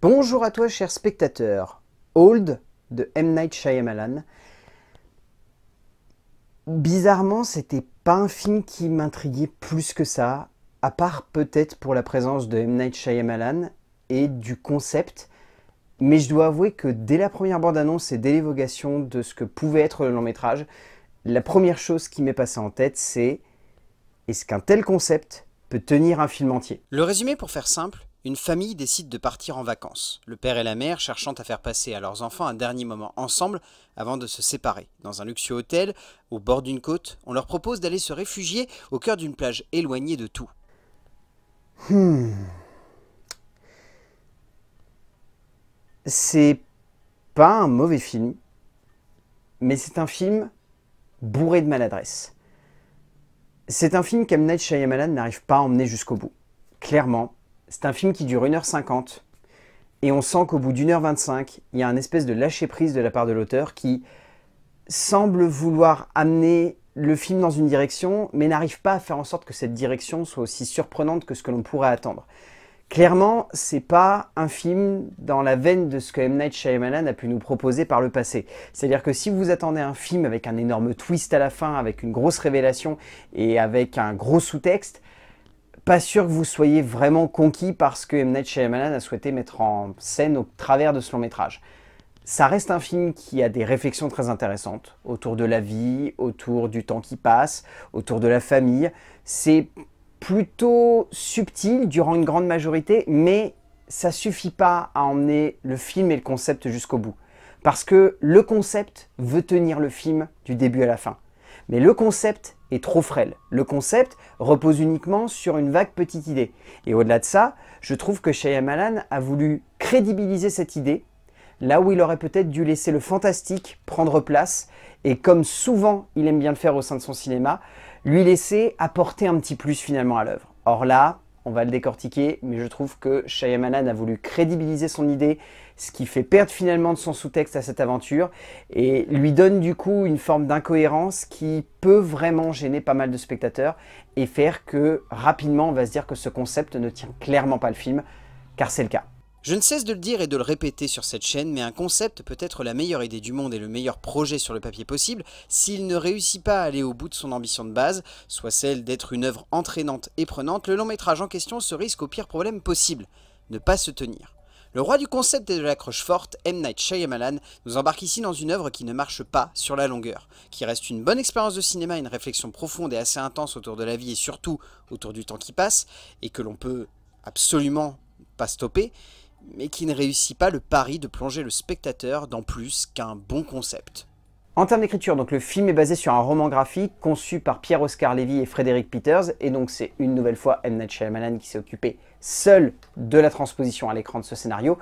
Bonjour à toi, cher spectateur. Old de M. Night Shyamalan. Bizarrement, c'était pas un film qui m'intriguait plus que ça, à part peut-être pour la présence de M. Night Shyamalan et du concept. Mais je dois avouer que dès la première bande-annonce et dès l'évocation de ce que pouvait être le long métrage, la première chose qui m'est passée en tête, c'est est-ce qu'un tel concept peut tenir un film entier Le résumé, pour faire simple, une famille décide de partir en vacances, le père et la mère cherchant à faire passer à leurs enfants un dernier moment ensemble avant de se séparer. Dans un luxueux hôtel, au bord d'une côte, on leur propose d'aller se réfugier au cœur d'une plage éloignée de tout. Hmm. C'est pas un mauvais film, mais c'est un film bourré de maladresse. C'est un film qu'ahmed Shayamalan n'arrive pas à emmener jusqu'au bout. Clairement, c'est un film qui dure 1h50. Et on sent qu'au bout d'une heure 25, il y a un espèce de lâcher-prise de la part de l'auteur qui semble vouloir amener le film dans une direction, mais n'arrive pas à faire en sorte que cette direction soit aussi surprenante que ce que l'on pourrait attendre. Clairement, c'est pas un film dans la veine de ce que M. Night Shyamalan a pu nous proposer par le passé. C'est-à-dire que si vous attendez un film avec un énorme twist à la fin, avec une grosse révélation et avec un gros sous-texte, pas sûr que vous soyez vraiment conquis parce que M. Night a souhaité mettre en scène au travers de ce long métrage. Ça reste un film qui a des réflexions très intéressantes autour de la vie, autour du temps qui passe, autour de la famille. C'est plutôt subtil durant une grande majorité, mais ça suffit pas à emmener le film et le concept jusqu'au bout. Parce que le concept veut tenir le film du début à la fin. Mais le concept est trop frêle. Le concept repose uniquement sur une vague petite idée. Et au-delà de ça, je trouve que Shyamalan a voulu crédibiliser cette idée là où il aurait peut-être dû laisser le fantastique prendre place et comme souvent il aime bien le faire au sein de son cinéma, lui laisser apporter un petit plus finalement à l'œuvre. Or là, on va le décortiquer, mais je trouve que Shyamalan a voulu crédibiliser son idée, ce qui fait perdre finalement de son sous-texte à cette aventure, et lui donne du coup une forme d'incohérence qui peut vraiment gêner pas mal de spectateurs, et faire que rapidement on va se dire que ce concept ne tient clairement pas le film, car c'est le cas. Je ne cesse de le dire et de le répéter sur cette chaîne, mais un concept peut être la meilleure idée du monde et le meilleur projet sur le papier possible s'il ne réussit pas à aller au bout de son ambition de base, soit celle d'être une œuvre entraînante et prenante, le long métrage en question se risque au pire problème possible, ne pas se tenir. Le roi du concept et de croche forte, M. Night Shyamalan, nous embarque ici dans une œuvre qui ne marche pas sur la longueur, qui reste une bonne expérience de cinéma une réflexion profonde et assez intense autour de la vie et surtout autour du temps qui passe, et que l'on peut absolument pas stopper, mais qui ne réussit pas le pari de plonger le spectateur dans plus qu'un bon concept. En termes d'écriture, donc le film est basé sur un roman graphique conçu par Pierre-Oscar Lévy et Frédéric Peters, et donc c'est une nouvelle fois M. Night qui s'est occupé seul de la transposition à l'écran de ce scénario.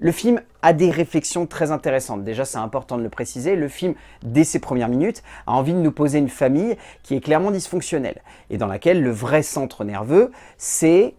Le film a des réflexions très intéressantes, déjà c'est important de le préciser, le film, dès ses premières minutes, a envie de nous poser une famille qui est clairement dysfonctionnelle, et dans laquelle le vrai centre nerveux, c'est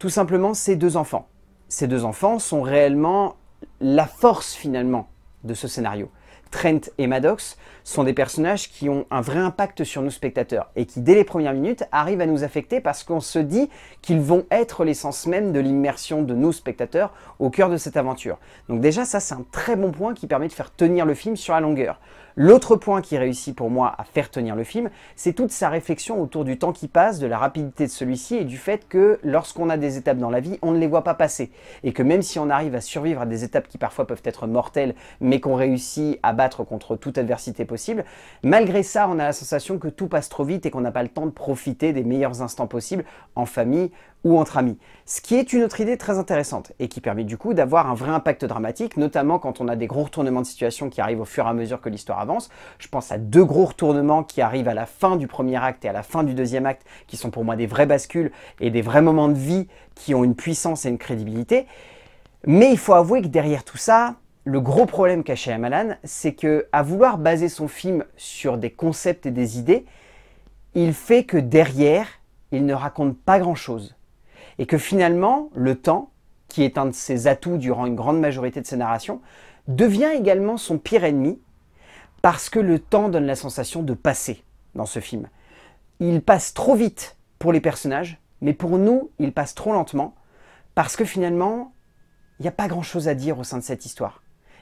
tout simplement ses deux enfants ces deux enfants sont réellement la force finalement de ce scénario. Trent et Maddox sont des personnages qui ont un vrai impact sur nos spectateurs et qui, dès les premières minutes, arrivent à nous affecter parce qu'on se dit qu'ils vont être l'essence même de l'immersion de nos spectateurs au cœur de cette aventure. Donc déjà, ça, c'est un très bon point qui permet de faire tenir le film sur la longueur. L'autre point qui réussit pour moi à faire tenir le film, c'est toute sa réflexion autour du temps qui passe, de la rapidité de celui-ci et du fait que lorsqu'on a des étapes dans la vie, on ne les voit pas passer. Et que même si on arrive à survivre à des étapes qui parfois peuvent être mortelles, mais qu'on réussit à battre contre toute adversité possible, malgré ça, on a la sensation que tout passe trop vite et qu'on n'a pas le temps de profiter des meilleurs instants possibles en famille ou entre amis. Ce qui est une autre idée très intéressante et qui permet du coup d'avoir un vrai impact dramatique, notamment quand on a des gros retournements de situation qui arrivent au fur et à mesure que l'histoire avance. Je pense à deux gros retournements qui arrivent à la fin du premier acte et à la fin du deuxième acte, qui sont pour moi des vraies bascules et des vrais moments de vie qui ont une puissance et une crédibilité. Mais il faut avouer que derrière tout ça, le gros problème caché à Malan, c'est que à vouloir baser son film sur des concepts et des idées, il fait que derrière, il ne raconte pas grand-chose. Et que finalement, le temps, qui est un de ses atouts durant une grande majorité de ses narrations, devient également son pire ennemi, parce que le temps donne la sensation de passer dans ce film. Il passe trop vite pour les personnages, mais pour nous, il passe trop lentement, parce que finalement, il n'y a pas grand-chose à dire au sein de cette histoire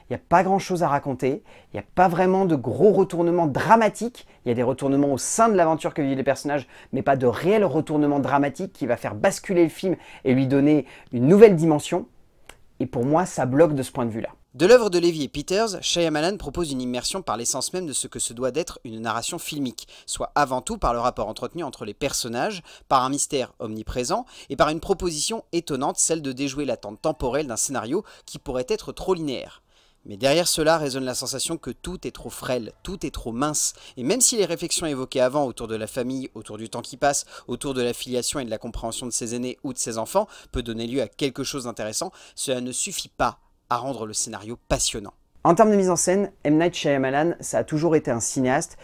il n'y a pas grand-chose à raconter, il n'y a pas vraiment de gros retournements dramatiques, il y a des retournements au sein de l'aventure que vivent les personnages, mais pas de réel retournement dramatique qui va faire basculer le film et lui donner une nouvelle dimension. Et pour moi, ça bloque de ce point de vue-là. De l'œuvre de Levy et Peters, Shyamalan propose une immersion par l'essence même de ce que se doit d'être une narration filmique, soit avant tout par le rapport entretenu entre les personnages, par un mystère omniprésent et par une proposition étonnante, celle de déjouer l'attente temporelle d'un scénario qui pourrait être trop linéaire. Mais derrière cela résonne la sensation que tout est trop frêle, tout est trop mince, et même si les réflexions évoquées avant autour de la famille, autour du temps qui passe, autour de la filiation et de la compréhension de ses aînés ou de ses enfants peut donner lieu à quelque chose d'intéressant, cela ne suffit pas à rendre le scénario passionnant. En termes de mise en scène, M. Night Shyamalan, ça a toujours été un cinéaste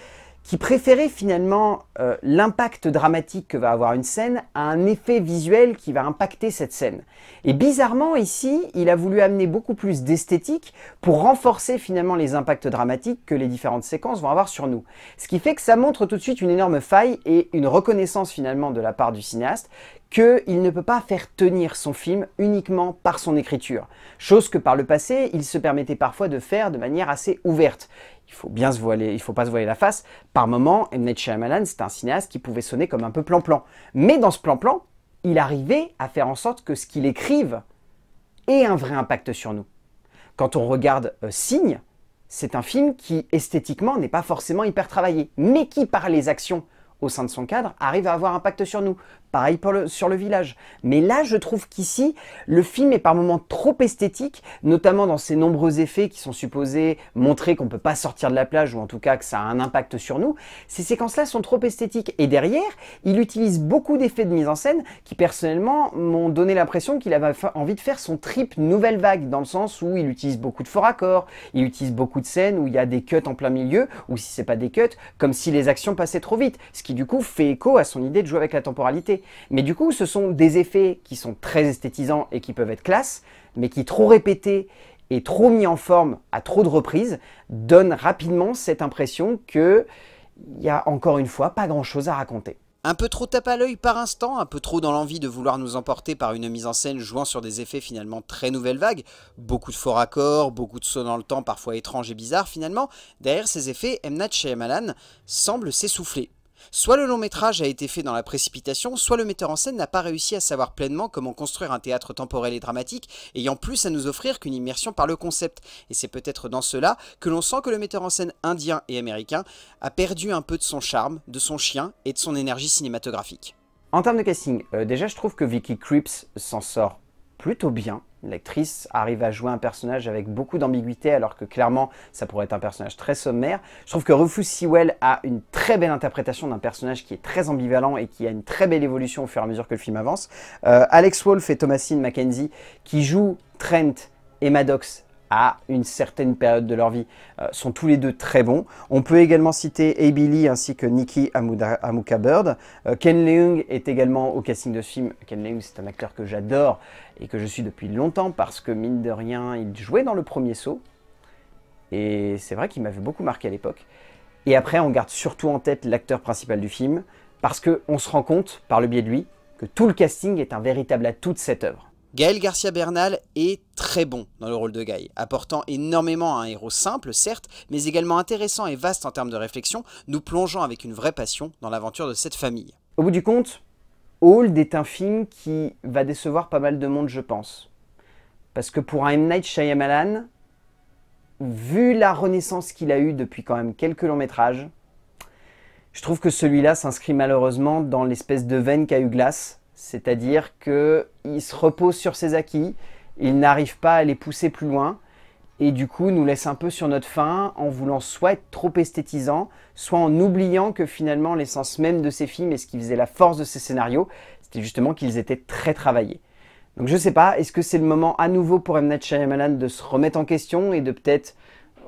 qui préférait finalement euh, l'impact dramatique que va avoir une scène à un effet visuel qui va impacter cette scène. Et bizarrement ici, il a voulu amener beaucoup plus d'esthétique pour renforcer finalement les impacts dramatiques que les différentes séquences vont avoir sur nous. Ce qui fait que ça montre tout de suite une énorme faille et une reconnaissance finalement de la part du cinéaste qu'il ne peut pas faire tenir son film uniquement par son écriture, chose que par le passé, il se permettait parfois de faire de manière assez ouverte il faut bien se voiler, il faut pas se voiler la face. Par moment, M. Night Shyamalan, c'est un cinéaste qui pouvait sonner comme un peu plan-plan. Mais dans ce plan-plan, il arrivait à faire en sorte que ce qu'il écrive ait un vrai impact sur nous. Quand on regarde Signe, euh, c'est un film qui esthétiquement n'est pas forcément hyper travaillé, mais qui par les actions au sein de son cadre arrive à avoir un impact sur nous. Pareil pour sur le village. Mais là, je trouve qu'ici, le film est par moments trop esthétique, notamment dans ses nombreux effets qui sont supposés montrer qu'on ne peut pas sortir de la plage ou en tout cas que ça a un impact sur nous. Ces séquences-là sont trop esthétiques. Et derrière, il utilise beaucoup d'effets de mise en scène qui, personnellement, m'ont donné l'impression qu'il avait envie de faire son trip nouvelle vague, dans le sens où il utilise beaucoup de faux raccords, il utilise beaucoup de scènes où il y a des cuts en plein milieu, ou si c'est pas des cuts, comme si les actions passaient trop vite qui du coup fait écho à son idée de jouer avec la temporalité. Mais du coup, ce sont des effets qui sont très esthétisants et qui peuvent être classe, mais qui trop répétés et trop mis en forme à trop de reprises donnent rapidement cette impression que il y a encore une fois pas grand chose à raconter. Un peu trop tape à l'œil par instant, un peu trop dans l'envie de vouloir nous emporter par une mise en scène jouant sur des effets finalement très nouvelles vagues, beaucoup de faux accords, beaucoup de sauts dans le temps parfois étranges et bizarres finalement, derrière ces effets, M. Night Alan semble s'essouffler. Soit le long métrage a été fait dans la précipitation, soit le metteur en scène n'a pas réussi à savoir pleinement comment construire un théâtre temporel et dramatique, ayant plus à nous offrir qu'une immersion par le concept. Et c'est peut-être dans cela que l'on sent que le metteur en scène indien et américain a perdu un peu de son charme, de son chien et de son énergie cinématographique. En termes de casting, euh, déjà je trouve que Vicky Creeps s'en sort plutôt bien l'actrice arrive à jouer un personnage avec beaucoup d'ambiguïté alors que clairement ça pourrait être un personnage très sommaire. Je trouve que Rufus Sewell a une très belle interprétation d'un personnage qui est très ambivalent et qui a une très belle évolution au fur et à mesure que le film avance. Euh, Alex Wolff et Thomasine McKenzie, qui jouent Trent et Maddox à une certaine période de leur vie euh, sont tous les deux très bons. On peut également citer Abby Lee ainsi que Nikki Amuka Bird. Euh, Ken Leung est également au casting de ce film. Ken Leung, c'est un acteur que j'adore et que je suis depuis longtemps parce que, mine de rien, il jouait dans le premier saut. Et c'est vrai qu'il m'avait beaucoup marqué à l'époque. Et après, on garde surtout en tête l'acteur principal du film, parce qu'on se rend compte, par le biais de lui, que tout le casting est un véritable atout de cette œuvre. Gaël Garcia Bernal est très bon dans le rôle de Gaël, apportant énormément à un héros simple, certes, mais également intéressant et vaste en termes de réflexion, nous plongeant avec une vraie passion dans l'aventure de cette famille. Au bout du compte, Old est un film qui va décevoir pas mal de monde, je pense. Parce que pour un M. Night Shyamalan, vu la renaissance qu'il a eue depuis quand même quelques longs métrages, je trouve que celui-là s'inscrit malheureusement dans l'espèce de veine qu'a eu Glass, c'est-à-dire qu'il se repose sur ses acquis, il n'arrive pas à les pousser plus loin, et du coup nous laisse un peu sur notre faim en voulant soit être trop esthétisant, soit en oubliant que finalement l'essence même de ces films et ce qui faisait la force de ces scénarios, c'était justement qu'ils étaient très travaillés. Donc je sais pas, est-ce que c'est le moment à nouveau pour M. Night Shyamalan de se remettre en question et de peut-être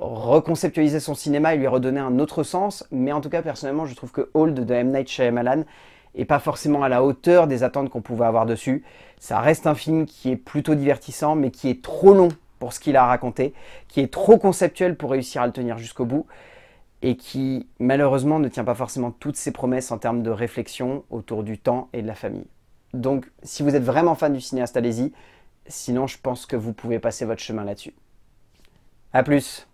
reconceptualiser son cinéma et lui redonner un autre sens, mais en tout cas personnellement je trouve que Hold de M. Night Shyamalan n'est pas forcément à la hauteur des attentes qu'on pouvait avoir dessus. Ça reste un film qui est plutôt divertissant, mais qui est trop long pour ce qu'il a raconté, qui est trop conceptuel pour réussir à le tenir jusqu'au bout et qui malheureusement ne tient pas forcément toutes ses promesses en termes de réflexion autour du temps et de la famille. Donc si vous êtes vraiment fan du cinéaste, allez-y, sinon je pense que vous pouvez passer votre chemin là-dessus. A plus